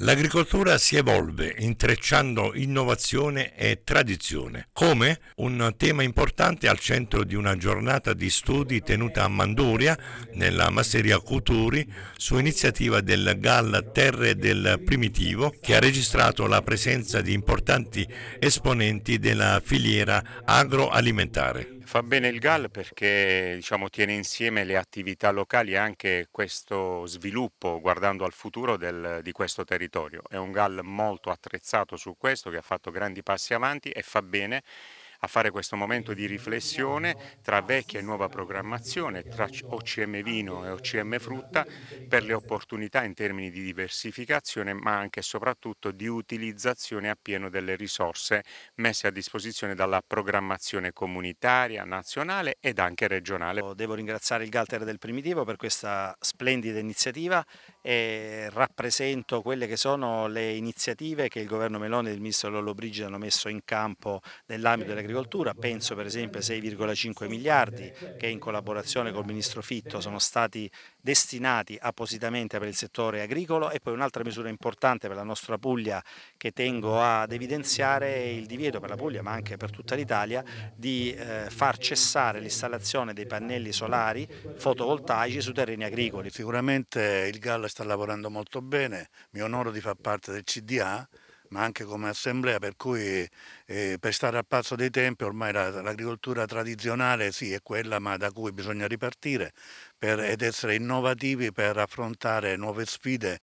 L'agricoltura si evolve intrecciando innovazione e tradizione, come un tema importante al centro di una giornata di studi tenuta a Manduria, nella masseria Cuturi, su iniziativa del GAL Terre del Primitivo, che ha registrato la presenza di importanti esponenti della filiera agroalimentare. Fa bene il GAL perché diciamo, tiene insieme le attività locali e anche questo sviluppo guardando al futuro del, di questo territorio. È un GAL molto attrezzato su questo che ha fatto grandi passi avanti e fa bene a fare questo momento di riflessione tra vecchia e nuova programmazione, tra OCM vino e OCM frutta per le opportunità in termini di diversificazione ma anche e soprattutto di utilizzazione appieno delle risorse messe a disposizione dalla programmazione comunitaria, nazionale ed anche regionale. Devo ringraziare il Galter del Primitivo per questa splendida iniziativa e rappresento quelle che sono le iniziative che il governo Meloni e il ministro Lollobrigida hanno messo in campo nell'ambito delle dell'agricoltura, penso per esempio ai 6,5 miliardi che in collaborazione col Ministro Fitto sono stati destinati appositamente per il settore agricolo e poi un'altra misura importante per la nostra Puglia che tengo ad evidenziare è il divieto per la Puglia ma anche per tutta l'Italia di eh, far cessare l'installazione dei pannelli solari fotovoltaici su terreni agricoli. Sicuramente il Galla sta lavorando molto bene, mi onoro di far parte del CDA ma anche come assemblea, per cui eh, per stare al passo dei tempi ormai la, l'agricoltura tradizionale sì è quella ma da cui bisogna ripartire per, ed essere innovativi per affrontare nuove sfide